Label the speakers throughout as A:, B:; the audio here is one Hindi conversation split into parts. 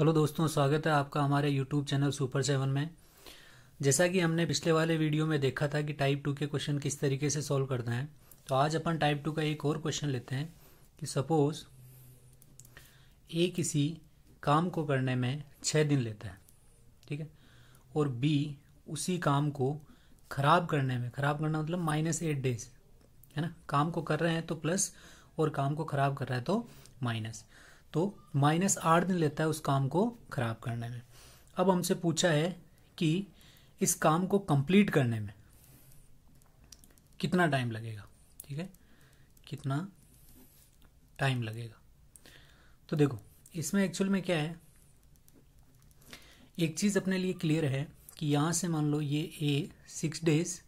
A: हेलो दोस्तों स्वागत है आपका हमारे यूट्यूब चैनल सुपर सेवन में जैसा कि हमने पिछले वाले वीडियो में देखा था कि टाइप टू के क्वेश्चन किस तरीके से सॉल्व करना है तो आज अपन टाइप टू का एक और क्वेश्चन लेते हैं कि सपोज ए किसी काम को करने में छः दिन लेता है ठीक है और बी उसी काम को खराब करने में खराब करना मतलब माइनस एट डेज है ना काम को कर रहे हैं तो प्लस और काम को खराब कर रहा है तो माइनस तो माइनस आठ दिन लेता है उस काम को ख़राब करने में अब हमसे पूछा है कि इस काम को कंप्लीट करने में कितना टाइम लगेगा ठीक है कितना टाइम लगेगा तो देखो इसमें एक्चुअल में क्या है एक चीज़ अपने लिए क्लियर है कि यहां से मान लो ये ए सिक्स डेज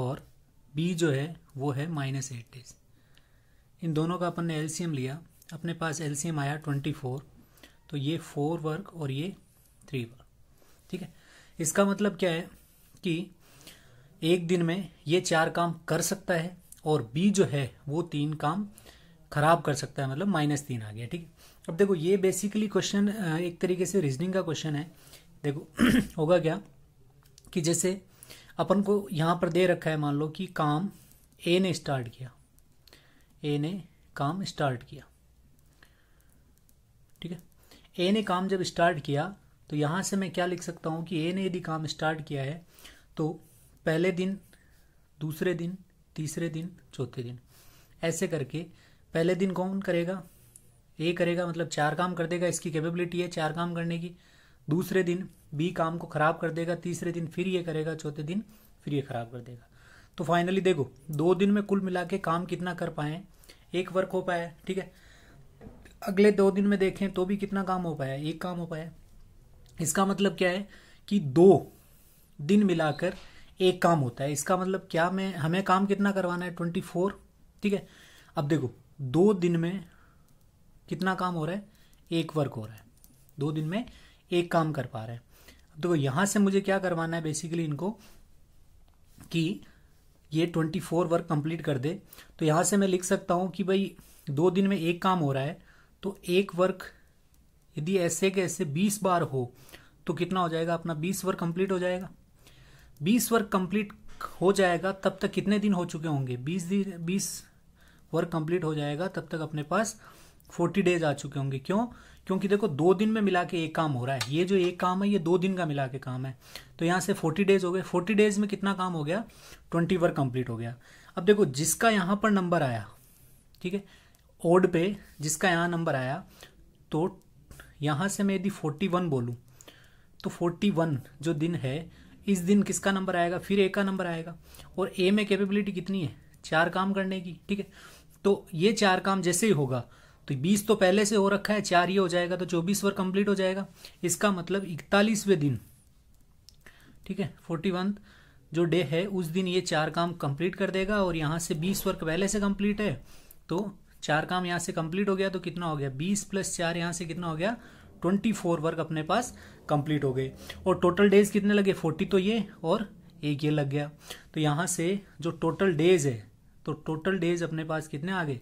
A: और बी जो है वो है माइनस एट डेज इन दोनों का अपन ने एलसीएम लिया अपने पास एलसीएम आया ट्वेंटी फोर तो ये फोर वर्ग और ये थ्री वर्ग ठीक है इसका मतलब क्या है कि एक दिन में ये चार काम कर सकता है और बी जो है वो तीन काम खराब कर सकता है मतलब माइनस तीन आ गया ठीक है अब देखो ये बेसिकली क्वेश्चन एक तरीके से रीजनिंग का क्वेश्चन है देखो होगा क्या कि जैसे अपन को यहाँ पर दे रखा है मान लो कि काम ए ने स्टार्ट किया ए ने काम स्टार्ट किया ठीक है ए ने काम जब स्टार्ट किया तो यहाँ से मैं क्या लिख सकता हूँ कि ए ने यदि काम स्टार्ट किया है तो पहले दिन दूसरे दिन तीसरे दिन चौथे दिन ऐसे करके पहले दिन कौन करेगा ए करेगा मतलब चार काम कर देगा इसकी कैपेबिलिटी है चार काम करने की दूसरे दिन बी काम को ख़राब कर देगा तीसरे दिन फिर ये करेगा चौथे दिन फिर ये ख़राब कर देगा तो फाइनली देखो दो दिन में कुल मिला के काम कितना कर पाए एक वर्क हो पाया ठीक है अगले दो दिन में देखें तो भी कितना काम हो पाया एक काम हो पाया इसका मतलब क्या है कि दो दिन मिलाकर एक काम होता है इसका मतलब क्या मैं हमें काम कितना करवाना है ट्वेंटी फोर ठीक है अब देखो दो दिन में कितना काम हो रहा है एक वर्क हो रहा है दो दिन में एक काम कर पा रहे हैं अब देखो यहाँ से मुझे क्या करवाना है बेसिकली इनको कि ये ट्वेंटी फोर वर्क कंप्लीट कर दे तो यहाँ से मैं लिख सकता हूँ कि भाई दो दिन में एक काम हो रहा है तो एक वर्क यदि ऐसे के ऐसे बीस बार हो तो कितना हो जाएगा अपना बीस वर्क कंप्लीट हो जाएगा बीस वर्क कंप्लीट हो जाएगा तब तक कितने दिन हो चुके होंगे बीस दिन बीस वर्क कंप्लीट हो जाएगा तब तक अपने पास फोर्टी डेज आ चुके होंगे क्यों क्योंकि देखो दो दिन में मिला के एक काम हो रहा है ये जो एक काम है ये दो दिन का मिला के काम है तो यहाँ से फोर्टी डेज हो गए फोर्टी डेज में कितना काम हो गया ट्वेंटी वर्क कंप्लीट हो गया अब देखो जिसका यहाँ पर नंबर आया ठीक है ओड पे जिसका यहाँ नंबर आया तो यहाँ से मैं यदि फोर्टी वन बोलूँ तो फोर्टी वन जो दिन है इस दिन किसका नंबर आएगा फिर ए का नंबर आएगा और ए में कैपेबिलिटी कितनी है चार काम करने की ठीक है तो ये चार काम जैसे ही होगा तो बीस तो पहले से हो रखा है चार ये हो जाएगा तो चौबीस वर्ग कंप्लीट हो जाएगा इसका मतलब इकतालीसवें दिन ठीक है फोर्टी वन जो डे है उस दिन ये चार काम कंप्लीट कर देगा और यहाँ से बीस वर्क पहले से कंप्लीट है तो चार काम यहाँ से कंप्लीट हो गया तो कितना हो गया बीस प्लस चार यहाँ से कितना हो गया ट्वेंटी फोर वर्क अपने पास कंप्लीट हो गए और टोटल डेज कितने लगे फोर्टी तो ये और एक ये लग गया तो यहाँ से जो टोटल डेज है तो टोटल डेज अपने पास कितने आ गए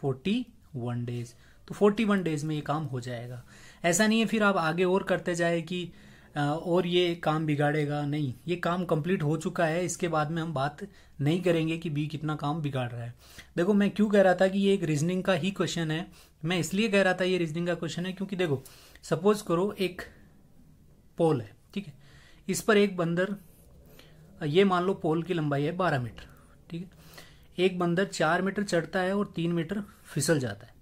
A: फोर्टी वन डेज तो फोर्टी वन डेज में ये काम हो जाएगा ऐसा नहीं है फिर आप आगे और करते जाए कि और ये काम बिगाड़ेगा नहीं ये काम कंप्लीट हो चुका है इसके बाद में हम बात नहीं करेंगे कि बी कितना काम बिगाड़ रहा है देखो मैं क्यों कह रहा था कि ये एक रीजनिंग का ही क्वेश्चन है मैं इसलिए कह रहा था ये रीजनिंग का क्वेश्चन है क्योंकि देखो सपोज करो एक पोल है ठीक है इस पर एक बंदर ये मान लो पोल की लंबाई है बारह मीटर ठीक है एक बंदर चार मीटर चढ़ता है और तीन मीटर फिसल जाता है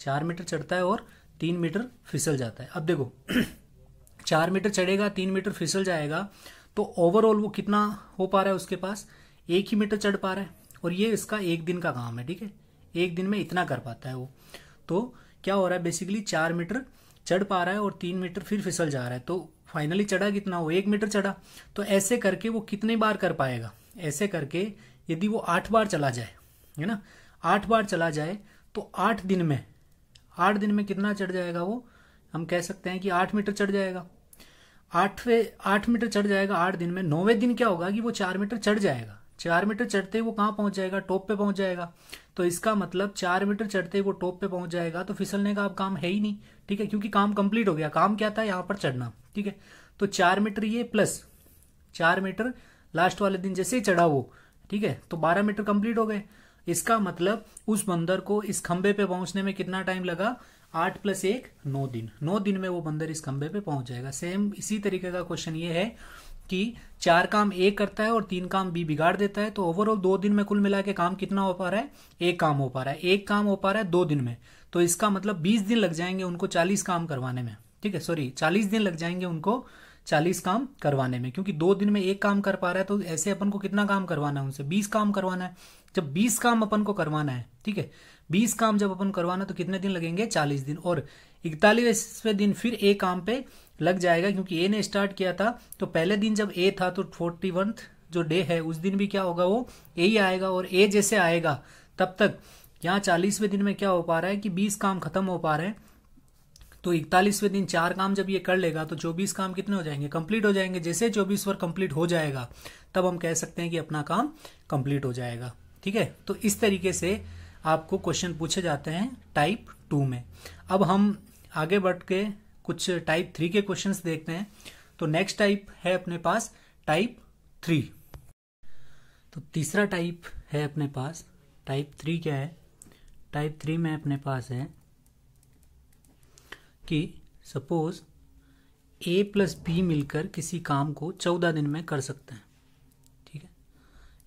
A: चार मीटर चढ़ता है और तीन मीटर फिसल जाता है अब देखो चार मीटर चढ़ेगा तीन मीटर फिसल जाएगा तो ओवरऑल वो कितना हो पा रहा है उसके पास एक ही मीटर चढ़ पा रहा है और ये इसका एक दिन का काम है ठीक है एक दिन में इतना कर पाता है वो तो क्या हो रहा है बेसिकली चार मीटर चढ़ पा रहा है और तीन मीटर फिर फिसल जा रहा है तो फाइनली चढ़ा कितना वो एक मीटर चढ़ा तो ऐसे करके वो कितने बार कर पाएगा ऐसे करके यदि वो आठ बार चला जाए है ना आठ बार चला जाए तो आठ दिन में आठ दिन में कितना चढ़ जाएगा वो हम कह सकते हैं कि आठ मीटर चढ़ जाएगा आठवें आठ मीटर चढ़ जाएगा आठ दिन में नौवें दिन क्या होगा कि वो चार मीटर चढ़ जाएगा चार मीटर चढ़ते ही वो कहाँ पहुंच जाएगा टॉप पे पहुंच जाएगा तो इसका मतलब चार मीटर चढ़ते ही वो टॉप पे पहुंच जाएगा तो फिसलने का अब काम है ही नहीं ठीक है क्योंकि काम कंप्लीट हो गया काम क्या था यहाँ पर चढ़ना ठीक है तो चार मीटर ये प्लस चार मीटर लास्ट वाले दिन जैसे ही चढ़ा वो ठीक है तो बारह मीटर कंप्लीट हो गए इसका मतलब उस बंदर को इस खंबे पे पहुंचने में कितना टाइम लगा आठ प्लस एक नौ दिन नौ दिन में वो बंदर इस खंबे पे पहुंच जाएगा सेम इसी तरीके का क्वेश्चन ये है कि चार काम ए करता है और तीन काम बी बिगाड़ देता है तो ओवरऑल दो दिन में कुल मिला के काम कितना हो पा रहा है एक काम हो पा रहा है एक काम हो पा रहा है दो दिन में तो इसका मतलब बीस दिन लग जाएंगे उनको चालीस काम करवाने में ठीक है सॉरी चालीस दिन लग जाएंगे उनको चालीस काम करवाने में क्योंकि दो दिन में एक काम कर पा रहा है तो ऐसे अपन को कितना काम करवाना है उनसे बीस काम करवाना है जब बीस काम अपन को करवाना है ठीक है बीस काम जब अपन करवाना तो कितने दिन लगेंगे चालीस दिन और इकतालीसवें दिन फिर ए काम पे लग जाएगा क्योंकि ए ने स्टार्ट किया था तो पहले दिन जब ए था तो फोर्टी जो डे है उस दिन भी क्या होगा वो ए ही आएगा और ए जैसे आएगा तब तक यहाँ चालीसवें दिन में क्या हो पा रहा है कि बीस काम खत्म हो पा रहे हैं तो इकतालीसवें दिन चार काम जब ये कर लेगा तो चौबीस काम कितने हो जाएंगे कंप्लीट हो जाएंगे जैसे चौबीस वर्ग कंप्लीट हो जाएगा तब हम कह सकते हैं कि अपना काम कंप्लीट हो जाएगा ठीक है तो इस तरीके से आपको क्वेश्चन पूछे जाते हैं टाइप टू में अब हम आगे बढ़ के कुछ टाइप थ्री के क्वेश्चंस देखते हैं तो नेक्स्ट टाइप है अपने पास टाइप थ्री तो तीसरा टाइप है अपने पास टाइप थ्री क्या है टाइप थ्री में अपने पास है कि सपोज ए प्लस बी मिलकर किसी काम को चौदह दिन में कर सकते हैं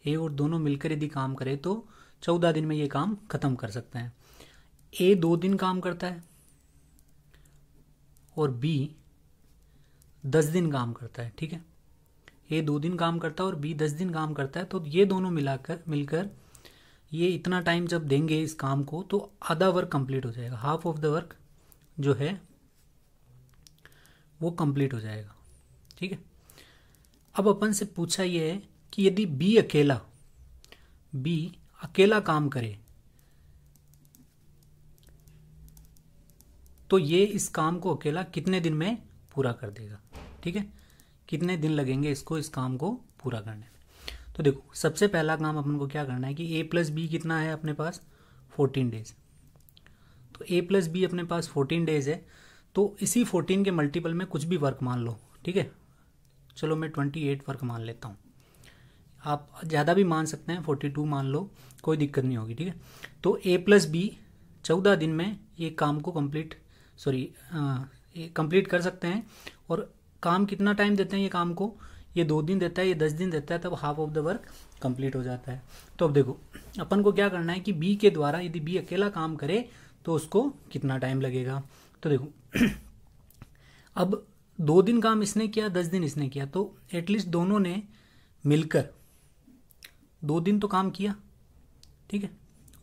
A: ए और दोनों मिलकर यदि काम करें तो चौदह दिन में ये काम खत्म कर सकते हैं ए दो दिन काम करता है और बी दस दिन काम करता है ठीक है ए दो दिन काम करता है और बी दस दिन काम करता है तो ये दोनों मिलाकर मिलकर ये इतना टाइम जब देंगे इस काम को तो आधा वर्क कंप्लीट हो जाएगा हाफ ऑफ द वर्क जो है वो कंप्लीट हो जाएगा ठीक है अब अपन से पूछा ये है कि यदि बी अकेला बी अकेला काम करे तो ये इस काम को अकेला कितने दिन में पूरा कर देगा ठीक है कितने दिन लगेंगे इसको इस काम को पूरा करने में तो देखो सबसे पहला काम अपन को क्या करना है कि ए प्लस बी कितना है अपने पास फोर्टीन डेज तो ए प्लस बी अपने पास फोर्टीन डेज है तो इसी फोर्टीन के मल्टीपल में कुछ भी वर्क मान लो ठीक है चलो मैं ट्वेंटी एट वर्क मान लेता हूँ आप ज़्यादा भी मान सकते हैं फोर्टी टू मान लो कोई दिक्कत नहीं होगी ठीक है तो ए प्लस बी चौदह दिन में ये काम को कंप्लीट सॉरी कंप्लीट कर सकते हैं और काम कितना टाइम देते हैं ये काम को ये दो दिन देता है ये दस दिन देता है तब half of the work complete हो जाता है तो अब देखो अपन को क्या करना है कि बी के द्वारा यदि बी अकेला काम करे तो उसको कितना टाइम लगेगा तो देखो अब दो दिन काम इसने किया दस दिन इसने किया तो एटलीस्ट दोनों ने मिलकर दो दिन तो काम किया ठीक है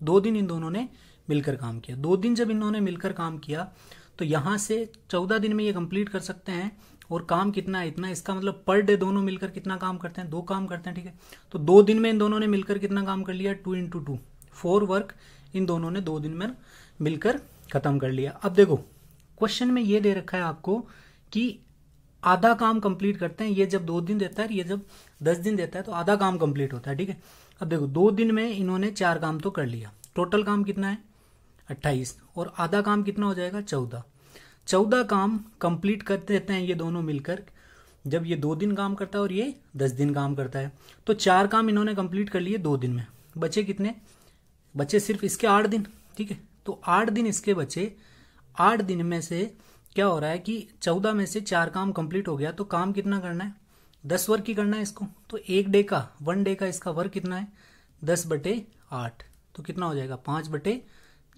A: दो दिन इन दोनों ने मिलकर काम किया दो दिन जब इन्होंने मिलकर काम किया तो यहाँ से चौदह दिन में ये कंप्लीट कर सकते हैं और काम कितना है इतना इसका मतलब पर डे दोनों मिलकर कितना काम करते हैं दो काम करते हैं ठीक है तो दो दिन में इन दोनों ने मिलकर कितना काम कर लिया two into two four work इन दोनों ने दो दिन में मिलकर खत्म कर लिया अब देखो क्वेश्चन में ये दे रखा है आपको कि आधा काम कंप्लीट करते हैं ये जब दो दिन देता है ये जब दस दिन देता है तो आधा काम कंप्लीट होता है ठीक है अब देखो दो दिन में इन्होंने चार काम तो कर लिया टोटल काम कितना है अट्ठाईस और आधा काम कितना हो जाएगा चौदह चौदह काम कंप्लीट कर देते हैं ये दोनों मिलकर जब ये दो दिन काम करता है और ये दस दिन काम करता है तो चार काम इन्होंने कंप्लीट कर लिए दो दिन में बचे कितने बचे सिर्फ इसके आठ दिन ठीक है तो आठ दिन इसके बचे आठ दिन में से क्या हो रहा है कि चौदह में से चार काम कंप्लीट हो गया तो काम कितना करना है दस वर्क की करना है इसको तो एक डे का वन डे का इसका वर्क कितना है दस बटे आठ तो कितना हो जाएगा पांच बटे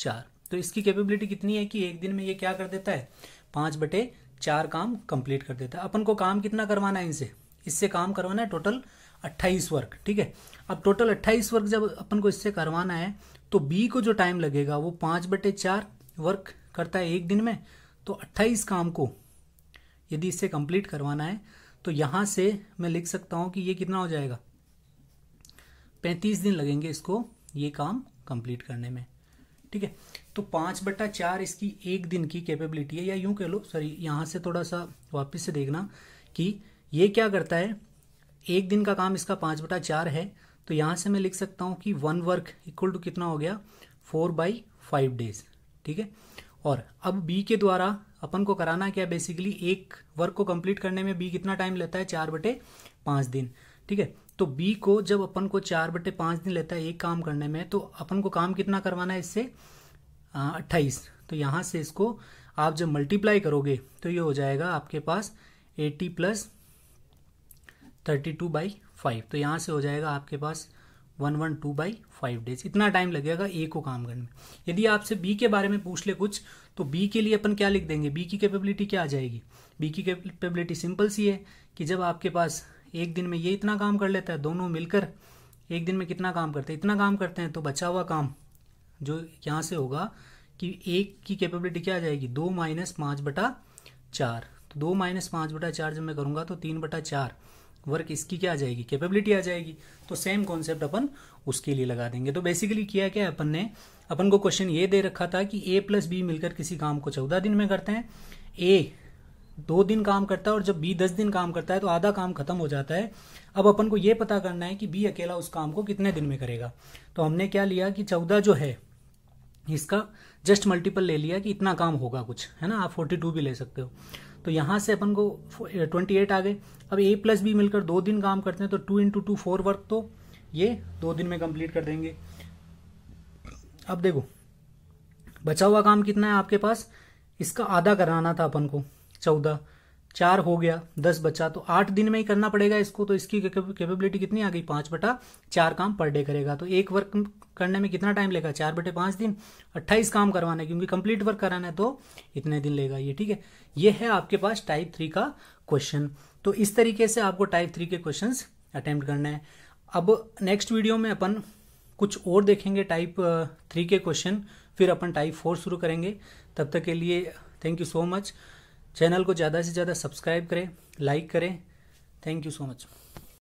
A: चार तो इसकी कैपेबिलिटी कितनी है कि एक दिन में ये क्या कर देता है पांच बटे चार काम कंप्लीट कर देता है अपन को काम कितना करवाना है इनसे इससे काम करवाना है टोटल अट्ठाईस वर्क ठीक है अब टोटल अट्ठाईस वर्क जब अपन को इससे करवाना है तो बी को जो टाइम लगेगा वो पांच बटे चार वर्क करता है एक दिन में तो अट्ठाईस काम को यदि इससे कंप्लीट करवाना है तो यहां से मैं लिख सकता हूं कि ये कितना हो जाएगा पैंतीस दिन लगेंगे इसको ये काम कंप्लीट करने में ठीक है तो पांच बट्टा चार इसकी एक दिन की कैपेबिलिटी है या यूं कह लो सॉरी यहां से थोड़ा सा वापस से देखना कि ये क्या करता है एक दिन का काम इसका पांच बटा चार है तो यहां से मैं लिख सकता हूं कि वन वर्क इक्वल टू कितना हो गया फोर बाई फाइव डेज ठीक है और अब बी के द्वारा अपन को कराना क्या बेसिकली एक वर्क को कंप्लीट करने में बी कितना टाइम लेता है चार बटे पाँच दिन ठीक है तो बी को जब अपन को चार बटे पाँच दिन लेता है एक काम करने में तो अपन को काम कितना करवाना है इससे अट्ठाईस तो यहाँ से इसको आप जब मल्टीप्लाई करोगे तो ये हो जाएगा आपके पास eighty plus thirty two by five तो यहाँ से हो जाएगा आपके पास one one two by five days इतना टाइम लगेगा ए को काम करने में यदि आपसे बी के बारे में पूछ ले कुछ तो बी के लिए अपन क्या लिख देंगे बी की कैपेबिलिटी क्या आ जाएगी बी की कैपेबिलिटी सिंपल सी है कि जब आपके पास एक दिन में ये इतना काम कर लेता है दोनों मिलकर एक दिन में कितना काम करते हैं इतना काम करते हैं तो बचा हुआ काम जो यहाँ से होगा कि एक की कैपेबिलिटी क्या आ जाएगी दो माइनस पाँच बटा चार तो दो माइनस पाँच बटा चार जब मैं करूँगा तो तीन बटा चार वर्क इसकी क्या आ जाएगी कैपेबिलिटी आ जाएगी तो सेम कॉन्सेप्ट अपन उसके लिए लगा देंगे तो बेसिकली किया क्या अपन ने अपन को क्वेश्चन ये दे रखा था कि ए प्लस बी मिलकर किसी काम को चौदह दिन में करते हैं ए दो दिन काम करता है और जब बी दस दिन काम करता है तो आधा काम खत्म हो जाता है अब अपन को ये पता करना है कि बी अकेला उस काम को कितने दिन में करेगा तो हमने क्या लिया कि चौदह जो है इसका जस्ट मल्टीपल ले लिया कि इतना काम होगा कुछ है ना आप फोर्टी टू भी ले सकते हो तो यहां से अपन को ट्वेंटी एट आ गए अब ए प्लस बी मिलकर दो दिन काम करते हैं तो two into two four work तो ये दो दिन में कंप्लीट कर देंगे अब देखो बचा हुआ काम कितना है आपके पास इसका आधा कराना था अपन को चौदह चार हो गया दस बचा तो आठ दिन में ही करना पड़ेगा इसको तो इसकी कैपेबिलिटी कितनी आ गई पांच बटा चार काम पर डे करेगा तो एक वर्क करने में कितना टाइम लेगा चार बटे पांच दिन अट्ठाईस काम करवाना है क्योंकि कंप्लीट वर्क कराना है तो इतने दिन लेगा ये ठीक है ये है आपके पास टाइप थ्री का क्वेश्चन तो इस तरीके से आपको टाइप थ्री के क्वेश्चन अटैम्प्ट करना है अब नेक्स्ट वीडियो में अपन कुछ और देखेंगे टाइप थ्री uh, के क्वेश्चन फिर अपन टाइप फोर शुरू करेंगे तब तक के लिए thank you so much channel को ज़्यादा से ज़्यादा सब्सक्राइब करें लाइक करें थैंक यू सो मच